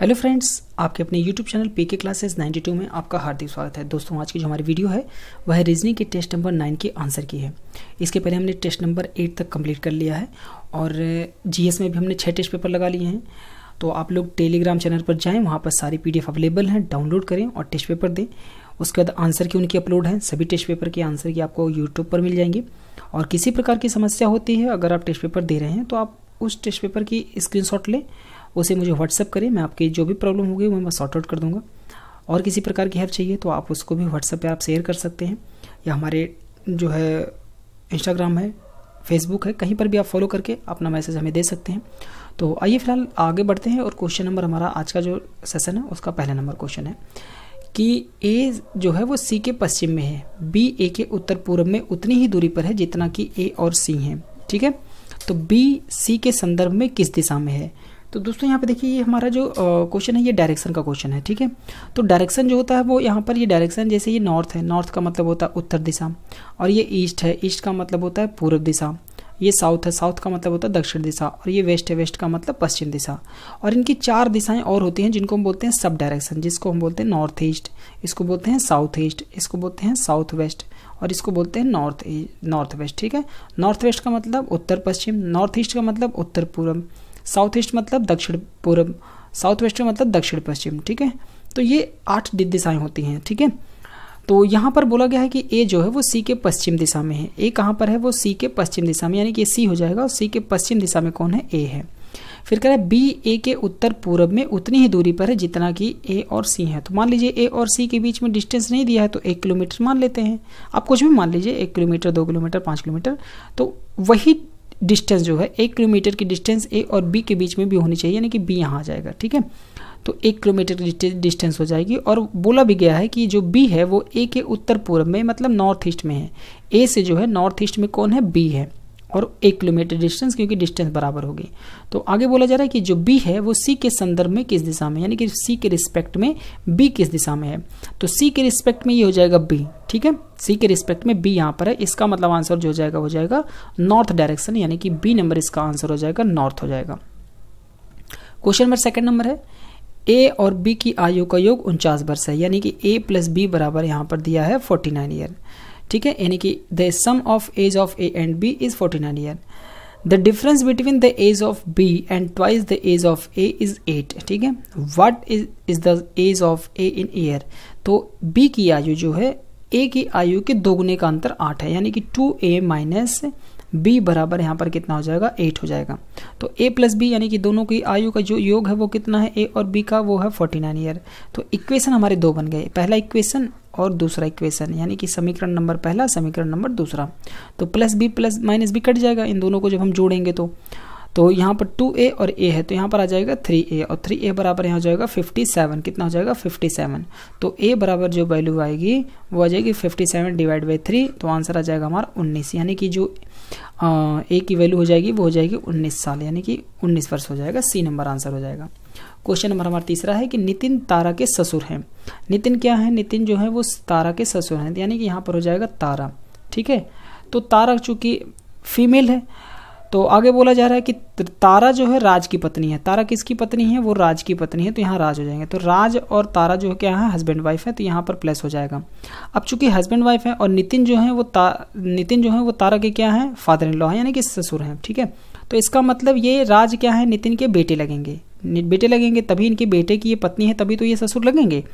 Hello friends आपके अपने YouTube channel P K classes 92 में आपका हार्दिक स्वागत है दोस्तों आज की जो हमारी वीडियो है वह है रीजनिंग के टेस्ट नंबर नाइन के आंसर की है इसके पहले हमने टेस्ट नंबर एट तक कंप्लीट कर लिया है और जीएस uh, में भी हमने छः टेस्ट पेपर लगा लिए हैं तो आप लोग टेलीग्राम चैनल पर जाएँ वहाँ पर सारी पी अवेलेबल हैं डाउनलोड करें और टेस्ट पेपर दें उसके बाद आंसर की उनकी अपलोड हैं सभी टेस्ट पेपर के आंसर की आपको यूट्यूब पर मिल जाएंगे और किसी प्रकार की समस्या होती है अगर आप टेस्ट पेपर दे रहे हैं तो आप उस टेस्ट पेपर की स्क्रीन लें उसे मुझे व्हाट्सअप करें मैं आपकी जो भी प्रॉब्लम होगी वो मैं सॉर्ट आउट कर दूँगा और किसी प्रकार की हेल्प चाहिए तो आप उसको भी व्हाट्सअप पर आप शेयर कर सकते हैं या हमारे जो है इंस्टाग्राम है फेसबुक है कहीं पर भी आप फॉलो करके अपना मैसेज हमें दे सकते हैं तो आइए फिलहाल आगे बढ़ते हैं और क्वेश्चन नंबर हमारा आज का जो सेशन है उसका पहला नंबर क्वेश्चन है कि ए जो है वो सी के पश्चिम में है बी ए के उत्तर पूर्व में उतनी ही दूरी पर है जितना कि ए और सी हैं ठीक है तो बी सी के संदर्भ में किस दिशा में है तो दोस्तों यहाँ पे देखिए ये हमारा जो क्वेश्चन है ये डायरेक्शन का क्वेश्चन है ठीक है तो डायरेक्शन जो होता है वो यहाँ पर ये डायरेक्शन जैसे ये नॉर्थ है नॉर्थ का मतलब होता है उत्तर दिशा और ये ईस्ट है ईस्ट का मतलब होता है पूर्व दिशा ये साउथ है साउथ का मतलब होता है दक्षिण दिशा और ये वेस्ट है वेस्ट का मतलब पश्चिम दिशा और इनकी चार दिशाएं और होती हैं जिनको हम बोलते हैं सब डायरेक्शन जिसको हम बोलते हैं नॉर्थ ईस्ट इसको बोलते हैं साउथ ईस्ट इसको बोलते हैं साउथ वेस्ट और इसको बोलते हैं नॉर्थ नॉर्थ वेस्ट ठीक है नॉर्थ वेस्ट का मतलब उत्तर पश्चिम नॉर्थ ईस्ट का मतलब उत्तर पूर्व साउथ ईस्ट मतलब दक्षिण पूर्व साउथ वेस्ट मतलब दक्षिण पश्चिम ठीक है तो ये आठ दिशाएं होती हैं ठीक है थीके? तो यहाँ पर बोला गया है कि ए जो है वो सी के पश्चिम दिशा में है ए कहाँ पर है वो सी के पश्चिम दिशा में यानी कि सी हो जाएगा और सी के पश्चिम दिशा में कौन है ए है फिर कह रहा है बी ए के उत्तर पूर्व में उतनी ही दूरी पर है जितना कि ए और सी है तो मान लीजिए ए और सी के बीच में डिस्टेंस नहीं दिया है तो एक किलोमीटर मान लेते हैं आप कुछ भी मान लीजिए एक किलोमीटर दो किलोमीटर पाँच किलोमीटर तो वही डिस्टेंस जो है एक किलोमीटर की डिस्टेंस ए और बी के बीच में भी होनी चाहिए यानी कि बी यहाँ आ जाएगा ठीक है तो एक किलोमीटर की डिस्टेंस हो जाएगी और बोला भी गया है कि जो बी है वो ए के उत्तर पूर्व में मतलब नॉर्थ ईस्ट में है ए से जो है नॉर्थ ईस्ट में कौन है बी है और एक किलोमीटर डिस्टेंस क्योंकि डिस्टेंस बराबर होगी तो आगे बोला जा रहा है कि जो बी है वो सी के संदर्भ में किस दिशा में यानी कि सी के रिस्पेक्ट में बी किस दिशा में है तो सी के रिस्पेक्ट में ये हो जाएगा बी ठीक है सी के रिस्पेक्ट में बी यहाँ पर है इसका मतलब आंसर जो हो जाएगा हो जाएगा नॉर्थ डायरेक्शन यानी कि बी नंबर इसका आंसर हो जाएगा नॉर्थ हो जाएगा क्वेश्चन नंबर सेकेंड नंबर है ए और बी की आयु का योग उनचास वर्ष है यानी कि ए प्लस बी बराबर यहाँ पर दिया है फोर्टी नाइन ईयर ठीक है यानी कि the sum of age of A and B is forty nine year the difference between the age of B and twice the age of A is eight ठीक है what is is the age of A in year तो B की आयु जो है ए की आयु के दोगुने का अंतर आठ है यानी कि टू ए माइनस बी बराबर यहाँ पर कितना हो जाएगा एट हो जाएगा तो ए प्लस बी यानी कि दोनों की आयु का जो योग है वो कितना है ए और बी का वो है फोर्टी नाइन ईयर तो इक्वेशन हमारे दो बन गए पहला इक्वेशन और दूसरा इक्वेशन यानी कि समीकरण नंबर पहला समीकरण नंबर दूसरा तो plus B plus minus B cut जाएगा इन दोनों को जब हम जोड़ेंगे तो तो यहाँ पर टू ए और ए है तो यहाँ पर आ जाएगा थ्री ए और थ्री ए बराबर यहाँ हो जाएगा फिफ्टी सेवन कितना हो जाएगा फिफ्टी सेवन तो ए बराबर जो वैल्यू आएगी वो आ जाएगी fifty seven divide by three तो आंसर आ जाएगा हमारा उन्नीस यानी कि जो आ, ए की वैल्यू हो जाएगी वो हो जाएगी उन्नीस साल यानी कि उन्नीस वर्ष हो जाएगा सी नंबर आंसर हो जाएगा क्वेश्चन नंबर हमारा तीसरा है कि नितिन तारा के ससुर हैं नितिन क्या है नितिन जो है वो तारा के ससुर हैं यानी कि यहाँ पर हो जाएगा तारा ठीक है तो तारा चूंकि फीमेल है तो आगे बोला जा रहा है कि तारा जो है राज की पत्नी है तारा किसकी पत्नी है वो राज की पत्नी है तो यहाँ राज हो जाएंगे तो राज और तारा जो है क्या है हस्बैंड वाइफ है तो यहाँ पर प्लस हो जाएगा अब चूंकि हस्बैंड वाइफ है और नितिन जो है वो ता नितिन जो है वो तारा के क्या है फादर इन लॉ है यानी कि ससुर हैं ठीक है तो इसका मतलब ये राज क्या है नितिन के बेटे लगेंगे बेटे लगेंगे तभी इनके बेटे की ये पत्नी है तभी तो ये ससुर लगेंगे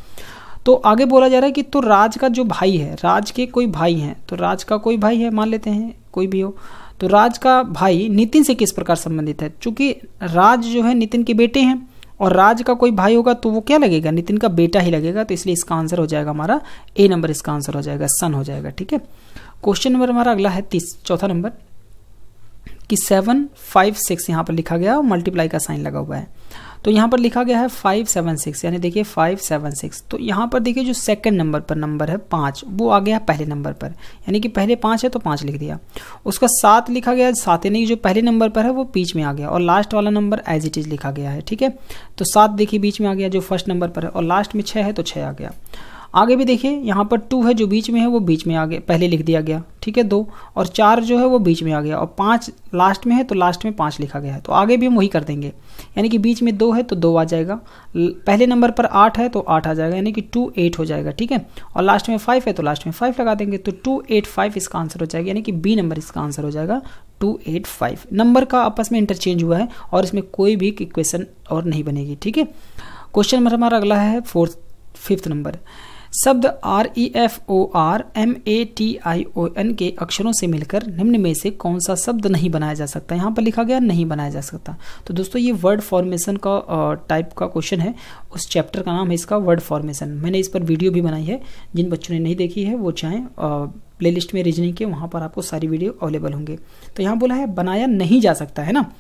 तो आगे बोला जा रहा है कि तो राज का जो भाई है राज के कोई भाई हैं तो राज का कोई भाई है मान लेते हैं कोई भी हो तो राज का भाई नितिन से किस प्रकार संबंधित है चूंकि राज जो है नितिन के बेटे हैं और राज का कोई भाई होगा तो वो क्या लगेगा नितिन का बेटा ही लगेगा तो इसलिए इसका आंसर हो जाएगा हमारा ए नंबर इसका आंसर हो जाएगा सन हो जाएगा ठीक है क्वेश्चन नंबर हमारा अगला है तीस चौथा नंबर कि सेवन फाइव सिक्स यहाँ पर लिखा गया और मल्टीप्लाई का साइन लगा हुआ है तो यहाँ पर लिखा गया है फाइव सेवन सिक्स यानी देखिए फाइव सेवन सिक्स तो यहाँ पर देखिए जो सेकंड नंबर पर नंबर है पाँच वो आ गया पहले नंबर पर यानी कि पहले पाँच है तो पाँच लिख दिया उसका सात लिखा गया सात यानी कि जो पहले नंबर पर है वो बीच में आ गया और लास्ट वाला नंबर एज इट इज लिखा गया है ठीक है तो सात देखिए बीच में आ गया जो फर्स्ट नंबर पर है और लास्ट में छः है तो छः आ गया आगे भी देखिए यहाँ पर टू है जो बीच में है वो बीच में आ गया पहले लिख दिया गया ठीक है दो और चार जो है वो बीच में आ गया और पाँच लास्ट में है तो लास्ट में पाँच लिखा गया है तो आगे भी हम वही कर देंगे यानी कि बीच में दो है तो दो आ जाएगा पहले नंबर पर आठ है तो आठ आ जाएगा यानी कि टू एट हो जाएगा ठीक है और लास्ट में फाइव है तो लास्ट में फाइव लगा देंगे तो टू एट फाइव इसका आंसर हो जाएगा यानी कि बी नंबर इसका आंसर हो जाएगा टू एट फाइव नंबर का आपस में इंटरचेंज हुआ है और इसमें कोई भी इक्वेशन और नहीं बनेगी ठीक है क्वेश्चन नंबर हमारा अगला है फोर्थ फिफ्थ नंबर शब्द R E F O R M A T I O N के अक्षरों से मिलकर निम्न में से कौन सा शब्द नहीं बनाया जा सकता यहाँ पर लिखा गया नहीं बनाया जा सकता तो दोस्तों ये वर्ड फॉर्मेशन का टाइप का क्वेश्चन है उस चैप्टर का नाम है इसका वर्ड फॉर्मेशन मैंने इस पर वीडियो भी बनाई है जिन बच्चों ने नहीं देखी है वो चाहें प्ले में रीजनिंग के वहाँ पर आपको सारी वीडियो अवेलेबल होंगे तो यहाँ बोला है बनाया नहीं जा सकता है ना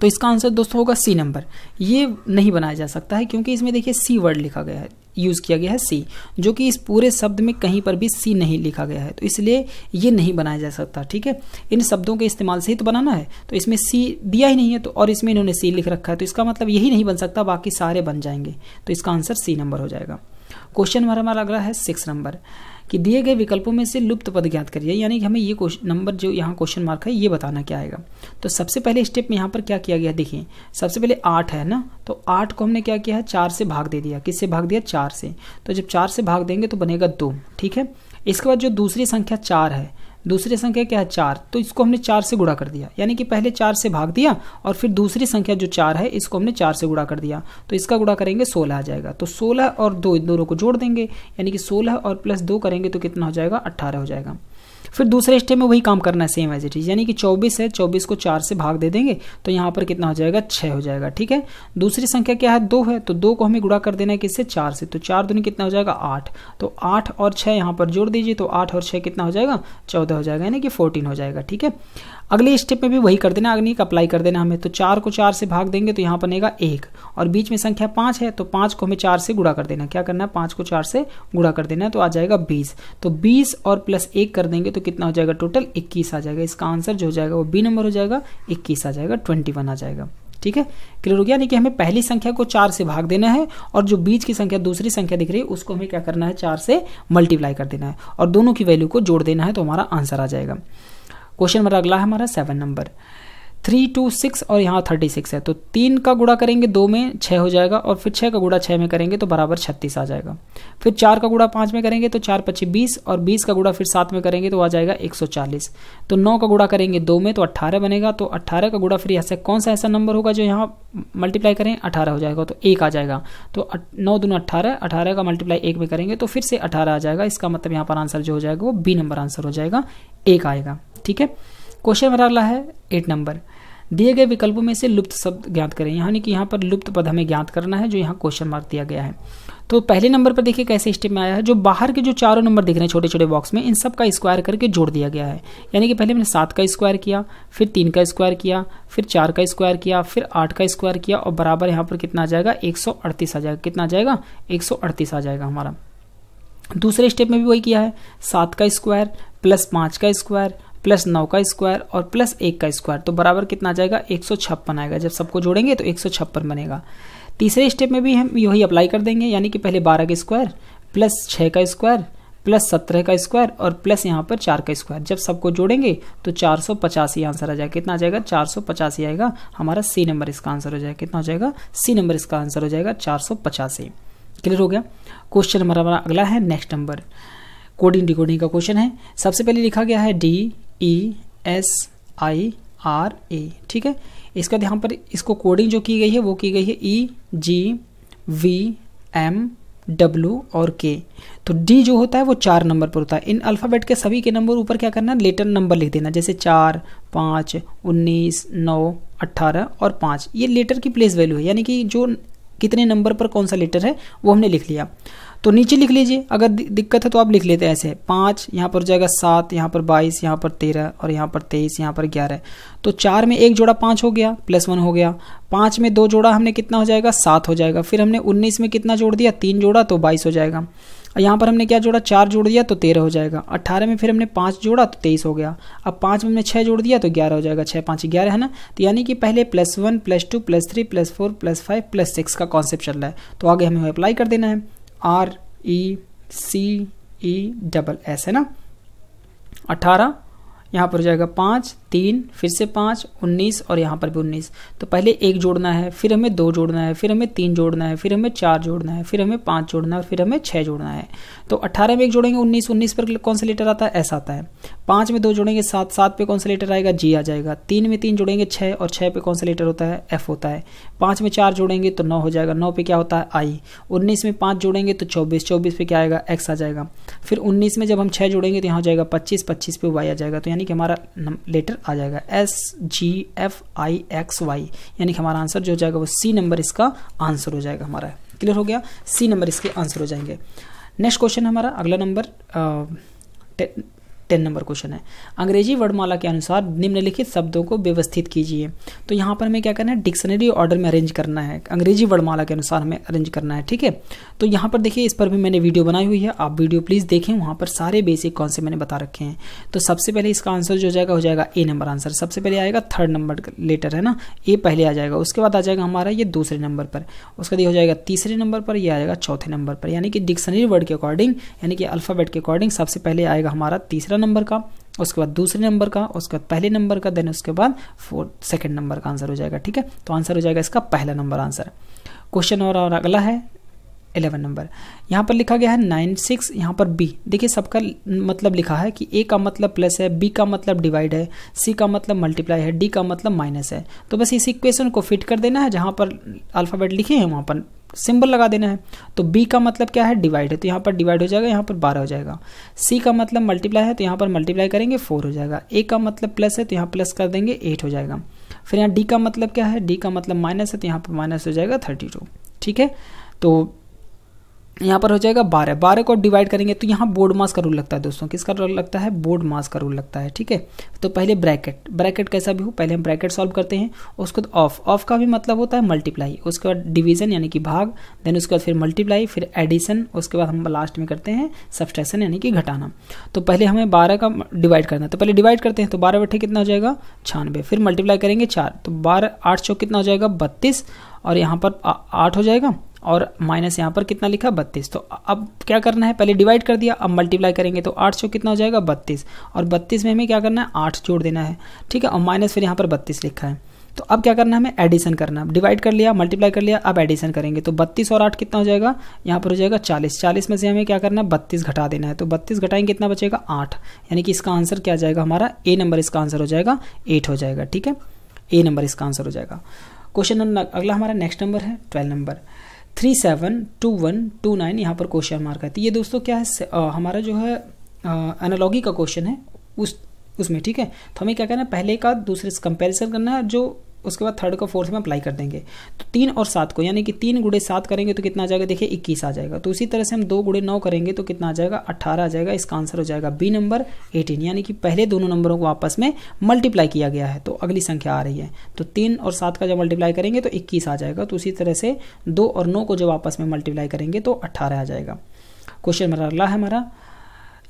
तो इसका आंसर दोस्तों होगा सी नंबर ये नहीं बनाया जा सकता है क्योंकि इसमें देखिए सी वर्ड लिखा गया है यूज़ किया गया है सी जो कि इस पूरे शब्द में कहीं पर भी सी नहीं लिखा गया है तो इसलिए ये नहीं बनाया जा सकता ठीक है इन शब्दों के इस्तेमाल से ही तो बनाना है तो इसमें सी दिया ही नहीं है तो और इसमें इन्होंने सी लिख रखा है तो इसका मतलब यही नहीं बन सकता बाकी सारे बन जाएंगे तो इसका आंसर सी नंबर हो जाएगा क्वेश्चन नंबर हमारा लग रहा है सिक्स नंबर कि दिए गए विकल्पों में से लुप्त पद ज्ञात करिए यानी कि हमें ये नंबर जो यहाँ क्वेश्चन मार्क है ये बताना क्या आएगा तो सबसे पहले स्टेप में यहाँ पर क्या किया गया देखिए सबसे पहले आठ है ना तो आठ को हमने क्या किया है चार से भाग दे दिया किससे भाग दिया चार से तो जब चार से भाग देंगे तो बनेगा दो ठीक है इसके बाद जो दूसरी संख्या चार है दूसरी संख्या क्या है चार तो इसको हमने चार से गुणा कर दिया यानी कि पहले चार से भाग दिया और फिर दूसरी संख्या जो चार है इसको हमने चार से गुणा कर दिया तो इसका गुणा करेंगे सोलह आ जाएगा तो सोलह और दो इन दोनों को जोड़ देंगे यानी कि सोलह और प्लस दो करेंगे तो कितना हो जाएगा अट्ठारह हो जाएगा फिर दूसरे स्टेप में वही काम करना है सेम एज इट इज यानी कि चौबीस है चौबीस को चार से भाग दे देंगे तो यहाँ पर कितना हो जाएगा छः हो जाएगा ठीक है दूसरी संख्या क्या है दो है तो दो को हमें गुड़ा कर देना है किससे चार से तो चार दोनों कितना हो जाएगा आठ तो आठ और छः यहाँ पर जोड़ दीजिए तो आठ और छः कितना हो जाएगा चौदह हो जाएगा यानी कि फोर्टीन हो जाएगा ठीक है अगले स्टेप में भी वही कर देना अग्नि का अप्लाई कर देना हमें तो चार को चार से भाग देंगे तो यहाँ बनेगा एक और बीच में संख्या पाँच है तो पाँच को हमें चार से गुड़ा कर देना क्या करना है पाँच को चार से गुड़ा कर देना है तो आ जाएगा बीस तो बीस और प्लस एक कर देंगे तो कितना हो जाएगा टोटल इक्कीस आ जाएगा इसका आंसर जो हो जाएगा वो बी नंबर हो जाएगा इक्कीस आ जाएगा ट्वेंटी आ जाएगा ठीक है क्लियर हो गया यानी कि हमें पहली संख्या को चार से भाग देना है और जो बीच की संख्या दूसरी संख्या दिख रही है उसको हमें क्या करना है चार से मल्टीप्लाई कर देना है और दोनों की वैल्यू को जोड़ देना है तो हमारा आंसर आ जाएगा क्वेश्चन नंबर अगला है हमारा seven number three two six और यहाँ थर्टी सिक्स है तो तीन का गुड़ा करेंगे दो में छः हो जाएगा और फिर छः का गुड़ा छः में करेंगे तो बराबर छत्तीस आ जाएगा फिर चार का गुड़ा पाँच में करेंगे तो चार पच्चीस बीस और बीस का गुड़ा फिर सात में करेंगे तो आ जाएगा एक सौ चालीस तो नौ का गुड़ा करेंगे दो में तो अट्ठारह बनेगा तो अट्ठारह का गुड़ा फिर ऐसा कौन सा ऐसा नंबर होगा जो यहाँ मल्टीप्लाई करें अठारह हो जाएगा तो एक आ जाएगा तो नौ दोनों अट्ठारह अठारह का मल्टीप्लाई एक में करेंगे तो फिर से अठारह आ जाएगा इसका मतलब यहाँ पर आंसर जो हो जाएगा वो बी नंबर आंसर हो जाएगा एक आएगा ठीक है क्वेश्चन हमारा अगला है एट नंबर दिए गए विकल्पों में से लुप्त शब्द ज्ञात करें यानी कि यहाँ पर लुप्त पद हमें ज्ञात करना है जो यहाँ क्वेश्चन मार्क दिया गया है तो पहले नंबर पर देखिए कैसे स्टेप में आया है जो बाहर के जो चारों नंबर दिख रहे हैं छोटे छोटे बॉक्स में इन सब का स्क्वायर करके जोड़ दिया गया है यानी कि पहले मैंने सात का स्क्वायर किया फिर तीन का स्क्वायर किया फिर चार का स्क्वायर किया फिर आठ का स्क्वायर किया और बराबर यहाँ पर कितना आ जाएगा एक आ जाएगा कितना आ जाएगा एक आ जाएगा हमारा दूसरे स्टेप में भी वही किया है सात का स्क्वायर प्लस पाँच का स्क्वायर प्लस नौ का स्क्वायर और प्लस एक का स्क्वायर तो बराबर कितना आ जाएगा एक सौ छप्पन आएगा जब सबको जोड़ेंगे तो एक सौ छप्पन बनेगा तीसरे स्टेप में भी हम यही अप्लाई कर देंगे यानी कि पहले बारह का स्क्वायर प्लस छः का स्क्वायर प्लस सत्रह का स्क्वायर और प्लस यहाँ पर चार का स्क्वायर जब सबको जोड़ेंगे तो चार सौ पचासी आंसर आ जाएगा कितना आ जाएगा चार सौ ही आएगा हमारा सी नंबर इसका आंसर हो जाएगा कितना हो जाएगा सी नंबर इसका आंसर हो जाएगा चार सौ पचासी क्लियर हो गया क्वेश्चन हमारा अगला है नेक्स्ट नंबर कोडिंग डिकोडिंग का क्वेश्चन है सबसे पहले लिखा गया है D E S I R A ठीक है इसका यहाँ पर इसको कोडिंग जो की गई है वो की गई है E G V M W और के तो डी जो होता है वो चार नंबर पर होता है इन अल्फ़ाबेट के सभी के नंबर ऊपर क्या करना है लेटर नंबर लिख देना जैसे चार पाँच उन्नीस नौ अट्ठारह और पाँच ये लेटर की प्लेस वैल्यू है यानी कि जो कितने नंबर पर कौन सा लेटर है वो हमने लिख लिया तो नीचे लिख लीजिए अगर दिक्कत है तो आप लिख लेते हैं ऐसे पाँच यहाँ पर हो जाएगा सात यहाँ पर बाईस यहाँ पर तेरह और यहाँ पर तेईस यहाँ पर ग्यारह तो चार में एक जोड़ा पाँच हो गया प्लस वन हो गया पाँच में दो जोड़ा हमने कितना हो जाएगा सात हो जाएगा फिर हमने उन्नीस में कितना जोड़ दिया तीन जोड़ा तो बाईस हो जाएगा यहाँ पर हमने क्या जोड़ा चार जोड़ दिया तो तेरह हो जाएगा अट्ठारह में फिर हमने पाँच जोड़ा तो तेईस हो गया अब पाँच में हमने छः जोड़ दिया तो ग्यारह हो जाएगा छः पाँच ग्यारह है ना तो यानी कि पहले plus one plus two plus three plus four plus five plus six का कॉन्सेप्ट चल रहा है तो आगे हमें अप्लाई कर देना है R E C E double S है ना अठारह यहाँ पर हो जाएगा पाँच तीन फिर से पाँच उन्नीस और यहाँ पर भी उन्नीस तो पहले एक जोड़ना है फिर हमें दो जोड़ना है फिर हमें तीन जोड़ना है फिर हमें चार जोड़ना है फिर हमें पाँच जोड़ना है फिर हमें छः जोड़ना है तो अट्ठारह में एक जोड़ेंगे उन्नीस उन्नीस पर कौन सा लेटर आता है ऐसा आता है पाँच में दो जोड़ेंगे सात सात पे कौन सा लेटर आएगा जी आ जाएगा तीन में तीन जोड़ेंगे छः और छः पे कौन सा लेटर होता है एफ होता है पाँच में चार जोड़ेंगे तो नौ हो जाएगा नौ पे क्या होता है आई उन्नीस में पाँच जोड़ेंगे तो चौबीस चौबीस पे क्या आएगा एक्स आ जाएगा फिर उन्नीस में जब हम छः जोड़ेंगे तो यहाँ हो जाएगा पच्चीस पच्चीस पे वाई आ जाएगा तो यानी कि हमारा लेटर आ जाएगा S G F I X Y यानी कि हमारा आंसर जो हो जाएगा वो सी नंबर इसका आंसर हो जाएगा हमारा क्लियर हो गया सी नंबर इसके आंसर हो जाएंगे नेक्स्ट क्वेश्चन हमारा अगला नंबर टेन नंबर क्वेश्चन है अंग्रेजी वर्डमाला के अनुसार निम्नलिखित शब्दों को व्यवस्थित कीजिए तो यहाँ पर हमें क्या करना है डिक्शनरी ऑर्डर में अरेंज करना है अंग्रेजी वर्डमाला के अनुसार हमें अरेंज करना है ठीक है तो यहाँ पर देखिए इस पर भी मैंने वीडियो बनाई हुई है आप वीडियो प्लीज़ देखें वहाँ पर सारे बेसिक कॉन्सेप्ट मैंने बता रखे हैं तो सबसे पहले इसका आंसर जो जाएगा हो जाएगा ए नंबर आंसर सबसे पहले आएगा थर्ड नंबर लेटर है ना ए पहले आ जाएगा उसके बाद आ जाएगा हमारा ये दूसरे नंबर पर उसका ये हो जाएगा तीसरे नंबर पर यह आ जाएगा चौथे नंबर पर यानी कि डिक्शनरी वर्ड के अकॉर्डिंग यानी कि अल्फ़ाबेट के अकॉर्डिंग सबसे पहले आएगा हमारा तीसरा नंबर का उसके बाद दूसरे नंबर का उसके बाद पहले नंबर का देन उसके बाद फोर्थ सेकेंड नंबर का आंसर हो जाएगा ठीक है तो आंसर हो जाएगा इसका पहला नंबर आंसर क्वेश्चन और, और अगला है एलेवन नंबर यहाँ पर लिखा गया है नाइन सिक्स यहाँ पर बी देखिए सबका मतलब लिखा है कि ए का मतलब प्लस है बी का मतलब डिवाइड है सी का मतलब मल्टीप्लाई है डी का मतलब माइनस है तो बस इस इक्वेशन को फिट कर देना है जहाँ पर अल्फ़ाबेट लिखे हैं वहाँ पर सिंबल लगा देना है तो बी का मतलब क्या है डिवाइड है तो यहाँ पर डिवाइड हो जाएगा यहाँ पर बारह हो जाएगा सी का मतलब मल्टीप्लाई है तो यहाँ पर मल्टीप्लाई करेंगे फोर हो जाएगा ए का मतलब प्लस है तो यहाँ प्लस कर देंगे एट हो जाएगा फिर यहाँ डी का मतलब क्या है डी का मतलब माइनस है तो यहाँ पर माइनस हो जाएगा थर्टी टू ठीक है तो यहाँ पर हो जाएगा बारह बारह को डिवाइड करेंगे तो यहाँ बोर्ड मास का रूल लगता है दोस्तों किसका रूल लगता है बोर्ड मास का रूल लगता है ठीक है तो पहले ब्रैकेट ब्रैकेट कैसा भी हो पहले हम ब्रैकेट सॉल्व करते हैं उसके बाद ऑफ ऑफ का भी मतलब होता है मल्टीप्लाई उसके बाद डिवीजन यानी कि भाग देन उसके बाद फिर मल्टीप्लाई फिर एडिशन उसके बाद हम लास्ट में करते हैं सब्सट्रैक्शन यानी कि घटाना तो पहले हमें बारह का डिवाइड करना है तो पहले डिवाइड करते हैं तो बारह बैठे कितना हो जाएगा छानबे फिर मल्टीप्लाई करेंगे चार तो बारह आठ चौक कितना हो जाएगा बत्तीस और यहाँ पर आठ हो जाएगा और माइनस यहाँ पर कितना लिखा बत्तीस तो अब क्या करना है पहले डिवाइड कर दिया अब मल्टीप्लाई करेंगे तो आठ सौ कितना हो जाएगा बत्तीस और बत्तीस में हमें क्या करना है आठ जोड़ देना है ठीक है और माइनस फिर यहाँ पर बत्तीस लिखा है तो अब क्या करना है हमें एडिशन करना है डिवाइड कर लिया मल्टीप्लाई कर लिया अब एडिशन करेंगे तो बत्तीस और आठ कितना हो जाएगा यहाँ पर हो जाएगा चालीस चालीस में से हमें क्या करना है बत्तीस घटा देना है तो बत्तीस घटाएंगे कितना बचेगा आठ यानी कि इसका आंसर क्या जाएगा हमारा ए नंबर इसका आंसर हो जाएगा एट हो जाएगा ठीक है ए नंबर इसका आंसर हो जाएगा क्वेश्चन अगला हमारा नेक्स्ट नंबर है twelve number three seven two one two nine यहाँ पर क्वेश्चन मार्क आती है ये दोस्तों क्या है आ, हमारा जो है एनालॉगी का क्वेश्चन है उस उसमें ठीक है तो हमें क्या करना है पहले का दूसरे से कंपेरिजन करना है जो उसके बाद थर्ड को फोर्थ में अप्लाई कर देंगे तो तीन और सात को यानी कि तीन गुड़े सात करेंगे तो कितना आ जाएगा देखिए इक्कीस आ जाएगा तो उसी तरह से हम दो गुड़े नौ करेंगे तो कितना आ जाएगा अट्ठारह आ जाएगा इसका आंसर हो जाएगा बी नंबर एटीन यानी कि पहले दोनों नंबरों को आपस में मल्टीप्लाई किया गया है तो अगली संख्या आ रही है तो तीन और सात का जब मल्टीप्लाई करेंगे तो इक्कीस आ जाएगा तो उसी तरह से दो और नौ को जब आपस में मल्टीप्लाई करेंगे तो अट्ठारह आ जाएगा क्वेश्चन मेरा अगला है हमारा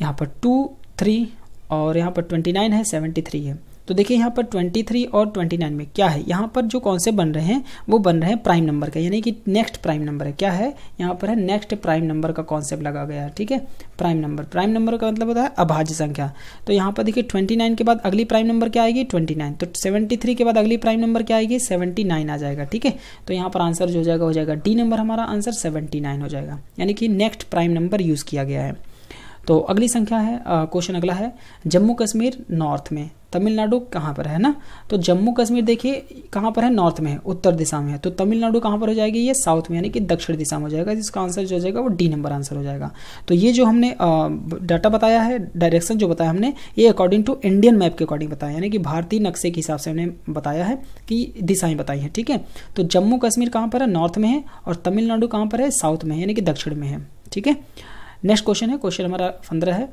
यहाँ पर टू थ्री और यहाँ पर ट्वेंटी नाइन है सेवेंटी थ्री है तो देखिए यहाँ पर 23 और 29 में क्या है यहाँ पर जो कॉन्सेप्ट बन रहे हैं वो बन रहे हैं प्राइम नंबर का यानी कि नेक्स्ट प्राइम नंबर है क्या है यहाँ पर है नेक्स्ट प्राइम नंबर का कॉन्सेप्ट लगा गया है ठीक है प्राइम नंबर प्राइम नंबर का मतलब होता है अभाज्य संख्या तो यहाँ पर देखिए 29 के बाद अगली प्राइम नंबर क्या आएगी ट्वेंटी तो सेवेंटी के बाद अगली प्राइम नंबर क्या आएगी सेवेंटी आ जाएगा ठीक है तो यहाँ पर आंसर जो हो जाएगा हो जाएगा डी नंबर हमारा आंसर सेवेंटी हो जाएगा यानी कि नेक्स्ट प्राइम नंबर यूज़ किया गया है तो अगली संख्या है क्वेश्चन अगला है जम्मू कश्मीर नॉर्थ में तमिलनाडु कहाँ पर है ना तो जम्मू कश्मीर देखिए कहाँ पर है नॉर्थ में है उत्तर दिशा में है तो तमिलनाडु कहाँ पर हो जाएगी ये साउथ में यानी कि दक्षिण दिशा में हो जाएगा जिसका आंसर जो हो जाएगा वो डी नंबर आंसर हो जाएगा तो ये जो हमने डाटा बताया है डायरेक्शन जो बताया हमने ये अकॉर्डिंग टू इंडियन मैप के अकॉर्डिंग बताया यानी कि भारतीय नक्शे के हिसाब से हमने बताया है कि दिशाएँ बताई हैं ठीक है तो जम्मू कश्मीर कहाँ पर है नॉर्थ में है और तमिलनाडु कहाँ पर है साउथ में है यानी कि दक्षिण में है ठीक है नेक्स्ट क्वेश्चन है क्वेश्चन हमारा पंद्रह है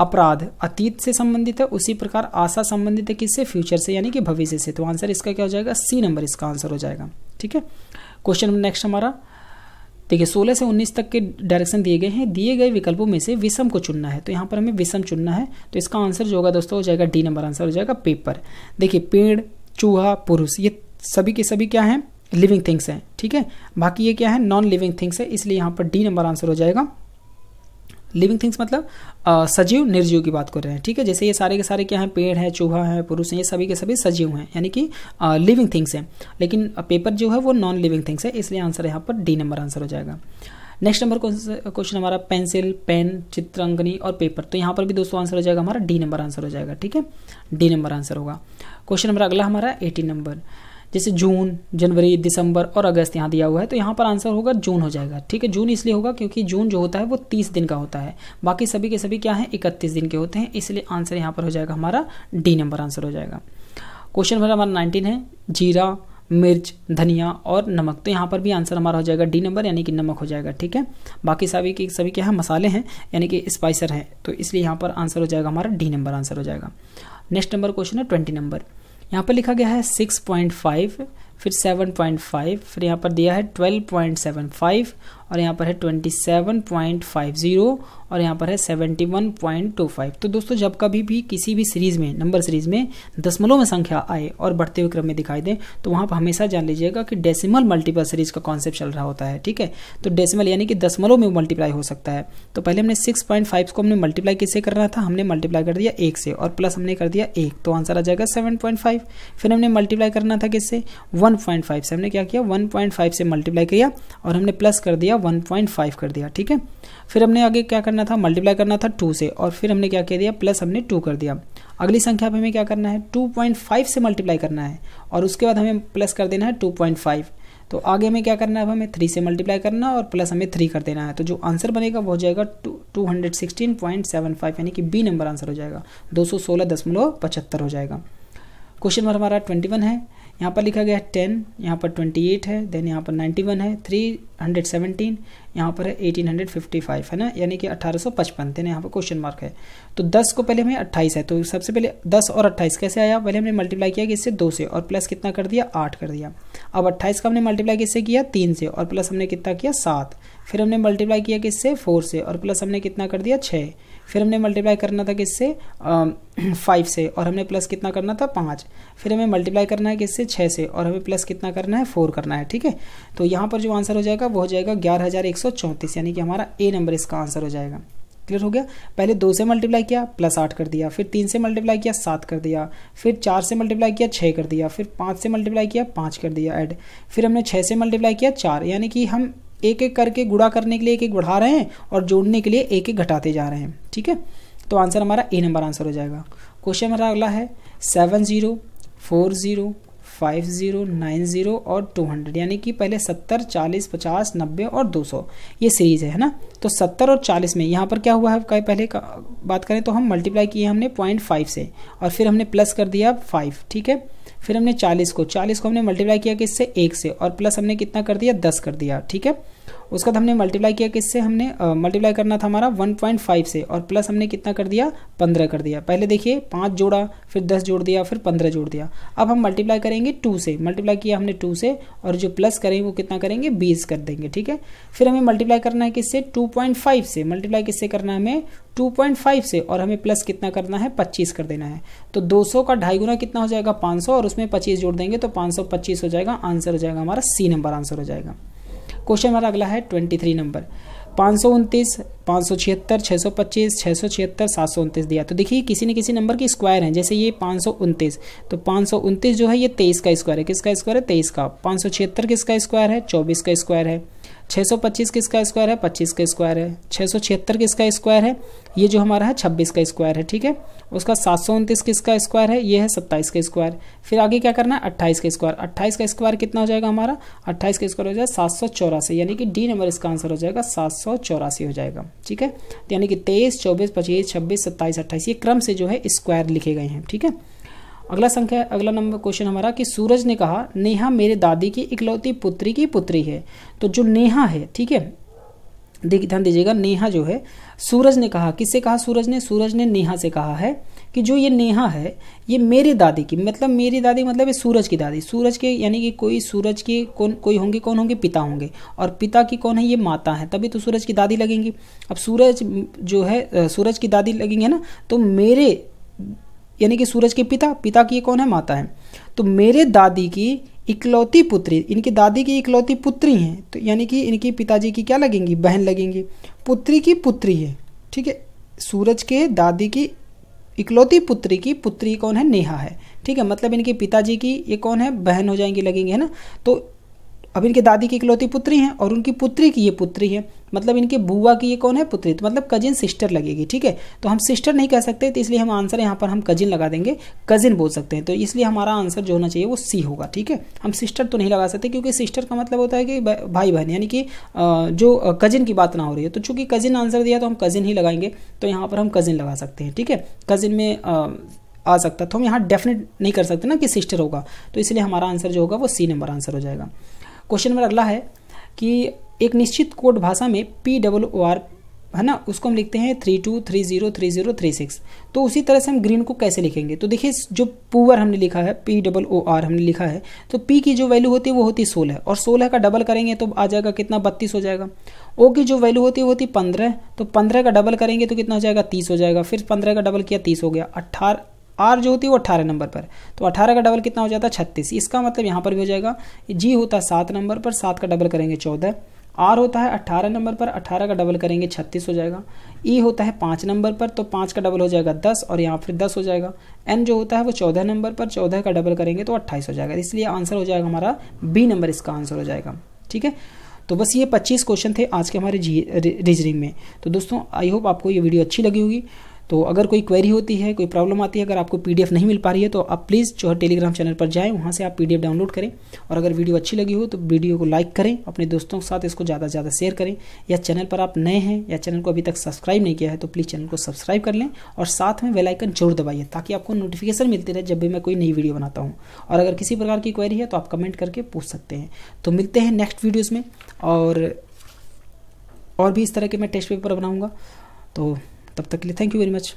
अपराध अतीत से संबंधित है उसी प्रकार आशा संबंधित है किससे फ्यूचर से यानी कि भविष्य से तो आंसर इसका क्या हो जाएगा सी नंबर इसका आंसर हो जाएगा ठीक है क्वेश्चन नेक्स्ट हमारा देखिए 16 से 19 तक के डायरेक्शन दिए गए हैं दिए गए विकल्पों में से विषम को चुनना है तो यहाँ पर हमें विषम चुनना है तो इसका आंसर जो होगा दोस्तों हो जाएगा डी नंबर आंसर हो जाएगा पेपर देखिए पेड़ चूहा पुरुष ये सभी के सभी क्या हैं लिविंग थिंग्स हैं ठीक है बाकी ये क्या है नॉन लिविंग थिंग्स है इसलिए यहाँ पर डी नंबर आंसर हो जाएगा लिविंग थिंग्स मतलब आ, सजीव निर्जीव की बात कर रहे हैं ठीक है जैसे ये सारे के सारे क्या हैं पेड़ है चूहा है पुरुष हैं ये सभी के सभी सजीव हैं यानी कि लिविंग थिंग्स हैं लेकिन पेपर जो है वो नॉन लिविंग थिंग्स है इसलिए आंसर यहाँ पर डी नंबर आंसर हो जाएगा नेक्स्ट नंबर क्वेश्चन हमारा पेंसिल पेन चित्रांगनी और पेपर तो यहाँ पर भी दोस्तों आंसर हो जाएगा हमारा डी नंबर आंसर हो जाएगा ठीक है डी नंबर आंसर होगा क्वेश्चन नंबर अगला हमारा एटीन नंबर जैसे जून जनवरी दिसंबर और अगस्त यहाँ दिया हुआ है तो यहाँ पर आंसर होगा जून हो जाएगा ठीक है जून इसलिए होगा क्योंकि जून जो होता है वो तीस दिन का होता है बाकी सभी के सभी क्या है इकतीस दिन के होते हैं इसलिए आंसर यहाँ पर हो जाएगा हमारा डी नंबर आंसर हो जाएगा क्वेश्चन नंबर हमारा नाइनटीन है जीरा मिर्च धनिया और नमक तो यहाँ पर भी आंसर हमारा हो जाएगा डी नंबर यानी कि नमक हो जाएगा ठीक है बाकी सभी के सभी क्या है मसाले हैं यानी कि स्पाइसर हैं तो इसलिए यहाँ पर आंसर हो जाएगा हमारा डी नंबर आंसर हो जाएगा नेक्स्ट नंबर क्वेश्चन है ट्वेंटी नंबर यहाँ पर लिखा गया है सिक्स पॉइंट फाइव फिर 7.5 फिर यहाँ पर दिया है 12.75 और यहाँ पर है 27.50 और यहाँ पर है 71.25 तो दोस्तों जब कभी भी किसी भी सीरीज़ में नंबर सीरीज़ में दसमलों में संख्या आए और बढ़ते हुए क्रम में दिखाई दे तो वहाँ पर हमेशा जान लीजिएगा कि डेसिमल मल्टीपल सीरीज़ का कॉन्सेप्ट चल रहा होता है ठीक है तो डेसिमल यानी कि दसमलों में मल्टीप्लाई हो सकता है तो पहले हमने सिक्स को हमने मल्टीप्लाई किससे करना था हमने मल्टीप्लाई कर दिया एक से और प्लस हमने कर दिया एक तो आंसर आ जाएगा सेवन फिर हमने मल्टीप्लाई करना था किससे वन 1.5 से हमने क्या किया 1.5 से मल्टीप्लाई किया और हमने प्लस कर दिया 1.5 कर दिया ठीक है फिर हमने आगे क्या करना था मल्टीप्लाई करना था 2 से और फिर हमने क्या कह दिया प्लस हमने 2 कर दिया अगली संख्या पर हमें क्या करना है 2.5 से मल्टीप्लाई करना है और उसके बाद हमें प्लस कर देना है 2.5 तो आगे हमें क्या करना है अब हमें थ्री से मल्टीप्लाई करना और प्लस हमें थ्री कर देना है तो जो आंसर बनेगा वो हो जाएगा टू हंड्रेड यानी कि बी नंबर आंसर हो जाएगा दो हो जाएगा क्वेश्चन नंबर हमारा ट्वेंटी वन है यहाँ पर लिखा गया है टेन यहाँ पर ट्वेंटी एट है देन यहाँ पर नाइन्टी वन है थ्री हंड्रेड सेवनटीन यहाँ पर है एटीन हंड्रेड फिफ्टी फाइव है ना यानी कि अठारह सौ पचपन देन यहाँ पर क्वेश्चन मार्क है तो दस को पहले हमें अट्ठाईस है तो सबसे पहले दस और अट्ठाईस कैसे आया पहले हमने मल्टीप्लाई किया कि इससे दो से और प्लस कितना कर दिया आठ कर दिया अब अट्ठाईस का हमने मल्टीप्लाई किससे किया तीन से और प्लस हमने कितना किया सात फिर हमने मल्टीप्लाई किया किससे फोर से और प्लस हमने कितना कर दिया छः फिर हमने मल्टीप्लाई करना था किससे फाइव से और हमने प्लस कितना करना था पाँच फिर हमें मल्टीप्लाई करना है किससे छः से और हमें प्लस कितना करना है फोर करना है ठीक है तो यहाँ पर जो आंसर हो जाएगा वो हो जाएगा ग्यारह हज़ार एक सौ चौंतीस यानी कि हमारा ए नंबर इसका आंसर हो जाएगा क्लियर हो गया पहले दो से मल्टीप्लाई किया प्लस आठ कर दिया फिर तीन से मल्टीप्लाई किया सात कर दिया फिर चार से मल्टीप्लाई किया छः कर दिया फिर पाँच से मल्टीप्लाई किया पाँच कर दिया ऐड फिर हमने छः से मल्टीप्लाई किया चार यानी कि हम एक एक करके गुड़ा करने के लिए एक एक बढ़ा रहे हैं और जोड़ने के लिए एक एक घटाते जा रहे हैं ठीक है तो आंसर हमारा ए नंबर आंसर हो जाएगा क्वेश्चन हमारा अगला है seven zero four zero five zero nine zero और टू हंड्रेड यानी कि पहले सत्तर चालीस पचास नब्बे और दो सौ ये सीरीज़ है ना तो सत्तर और चालीस में यहाँ पर क्या हुआ है पहले का बात करें तो हम मल्टीप्लाई किए हमने पॉइंट फाइव से और फिर हमने प्लस कर दिया फाइव ठीक है फिर हमने चालीस को चालीस को हमने मल्टीप्लाई किया किससे एक से और प्लस हमने कितना कर दिया दस कर दिया ठीक है उसके बाद तो हमने मल्टीप्लाई किया किससे हमने मल्टीप्लाई करना था हमारा 1.5 से और प्लस हमने कितना कर दिया 15 कर दिया पहले देखिए पाँच जोड़ा फिर दस जोड़ दिया फिर पंद्रह जोड़ दिया अब हम मल्टीप्लाई करेंगे टू से मल्टीप्लाई किया हमने टू से और जो प्लस करेंगे वो कितना करेंगे बीस कर देंगे ठीक है फिर हमें मल्टीप्लाई करना है किससे टू पॉइंट फाइव से मल्टीप्लाई किससे करना है हमें 2.5 से और हमें प्लस कितना करना है 25 कर देना है तो 200 का ढाई गुना कितना हो जाएगा 500 और उसमें 25 जोड़ देंगे तो 525 हो जाएगा आंसर हो जाएगा हमारा सी नंबर आंसर हो जाएगा क्वेश्चन हमारा अगला है ट्वेंटी थ्री नंबर पाँच सौ उनतीस पाँच सौ छिहत्तर छः सौ पच्चीस छः सौ छिहत्तर सात सौ उनतीस दिया तो देखिए किसी न किसी नंबर के स्क्वायर हैं जैसे ये पाँच सौ उनतीस तो पाँच सौ उनतीस जो है ये तेईस का स्क्वायर है किसका स्क्वायर है तेईस का पाँच सौ छिहत्तर किसका स्क्वायर है चौबीस का स्क्वायर है 625 किसका स्क्वायर है 25 का स्क्वायर है छः किसका स्क्वायर है ये जो हमारा है 26 का स्क्वायर है ठीक है उसका सात किसका स्क्वायर है ये है 27 का स्क्वायर फिर आगे क्या करना है अट्ठाईस का स्क्वायर 28 का स्क्वायर कितना हो जाएगा हमारा 28 का स्क्वायर हो जाएगा सात यानी कि डी नंबर इसका आंसर हो जाएगा सात हो जाएगा ठीक है यानी कि तेईस चौबीस पच्चीस छब्बीस सत्ताईस अट्ठाईस ये क्रम से जो है स्क्वायर लिखे गए हैं ठीक है अगला संख्या अगला नंबर क्वेश्चन हमारा कि सूरज ने कहा नेहा मेरे दादी की इकलौती पुत्री की पुत्री है तो जो नेहा है ठीक है देखिए ध्यान दीजिएगा नेहा जो है सूरज ने कहा किससे कहा सूरज ने सूरज ने नेहा से कहा है कि जो ये नेहा है ये मेरी दादी की मतलब मेरी दादी मतलब ये सूरज की दादी सूरज के यानी कि कोई सूरज के कौन कोई होंगे कौन होंगे पिता होंगे और पिता की कौन है ये माता है तभी तो सूरज की दादी लगेंगी अब सूरज जो है सूरज की दादी लगेंगे ना तो मेरे यानी कि सूरज के पिता पिता की कौन है माता है तो मेरे दादी की इकलौती पुत्री इनकी दादी की इकलौती पुत्री हैं तो यानी कि इनकी पिताजी की क्या लगेंगी बहन लगेंगी पुत्री की पुत्री है ठीक है सूरज के दादी की इकलौती पुत्री की पुत्री कौन है नेहा है ठीक है मतलब इनके पिताजी की ये कौन है बहन हो जाएंगी लगेंगे है ना तो अब इनके दादी की इकलौती पुत्री हैं और उनकी पुत्री की ये पुत्री है मतलब इनके बुआ की ये कौन है पुत्री तो मतलब कजिन सिस्टर लगेगी ठीक है तो हम सिस्टर नहीं कह सकते तो इसलिए हम आंसर यहाँ पर हम कजिन लगा देंगे कजिन बोल सकते हैं तो इसलिए हमारा आंसर जो होना चाहिए वो सी होगा ठीक है हम सिस्टर तो नहीं लगा सकते क्योंकि सिस्टर का मतलब होता है कि भाई बहन यानी कि जो कजिन की बात ना हो रही है तो चूंकि कजिन आंसर दिया तो हम कजिन ही लगाएंगे तो यहाँ पर हम कजिन लगा सकते हैं ठीक है कजिन में आ सकता तो हम यहाँ डेफिनेट नहीं कर सकते ना कि सिस्टर होगा तो इसलिए हमारा आंसर जो होगा वो सी नंबर आंसर हो जाएगा क्वेश्चन नंबर अगला है कि एक निश्चित कोड भाषा में पी डब्ल्यू ओ आर है ना उसको हम लिखते हैं three two three zero three zero three six तो उसी तरह से हम ग्रीन को कैसे लिखेंगे तो देखिए जो पुअर हमने लिखा है पी डबल ओ आर हमने लिखा है तो पी की जो वैल्यू होती है वो होती है सोलह और सोलह का डबल करेंगे तो आ जाएगा कितना बत्तीस हो जाएगा ओ की जो वैल्यू होती है वो होती है पंद्रह तो पंद्रह का डबल करेंगे तो कितना हो जाएगा तीस हो जाएगा फिर पंद्रह का डबल किया तीस हो गया अट्ठारह आर जो होती है वो अट्ठारह नंबर पर तो अठारह का डबल कितना हो जाता है छत्तीस इसका मतलब यहाँ पर भी हो जाएगा जी होता है सात नंबर पर सात का डबल करेंगे चौदह आर होता है अट्ठारह नंबर पर अट्ठारह का डबल करेंगे छत्तीस हो जाएगा ई e होता है पाँच नंबर पर तो पाँच का डबल हो जाएगा दस और यहाँ फिर दस हो जाएगा एन जो होता है वो चौदह नंबर पर चौदह का डबल करेंगे तो अट्ठाईस हो जाएगा इसलिए आंसर हो जाएगा हमारा बी नंबर इसका आंसर हो जाएगा ठीक है तो बस ये पच्चीस क्वेश्चन थे आज के हमारे रीजनिंग में तो दोस्तों आई होप आपको ये वीडियो अच्छी लगी होगी तो अगर कोई क्वेरी होती है कोई प्रॉब्लम आती है अगर आपको पी नहीं मिल पा रही है तो आप प्लीज़ जो है टेलीग्राम चैनल पर जाएँ वहाँ से आप पी डाउनलोड करें और अगर वीडियो अच्छी लगी हो तो वीडियो को लाइक करें अपने दोस्तों के साथ इसको ज़्यादा से ज़्यादा शेयर करें या चैनल पर आप नए हैं या चैनल को अभी तक सब्सक्राइब नहीं किया है तो प्लीज़ चैनल को सब्सक्राइब कर लें और साथ में वेलाइकन जरूर दबाइए ताकि आपको नोटिफिकेशन मिलती रहे जब भी मैं कोई नई वीडियो बनाता हूँ और अगर किसी प्रकार की क्वेरी है तो आप कमेंट करके पूछ सकते हैं तो मिलते हैं नेक्स्ट वीडियोज़ में और और भी इस तरह के मैं टेस्ट पेपर बनाऊँगा तो तब तक के लिए थैंक यू वेरी मच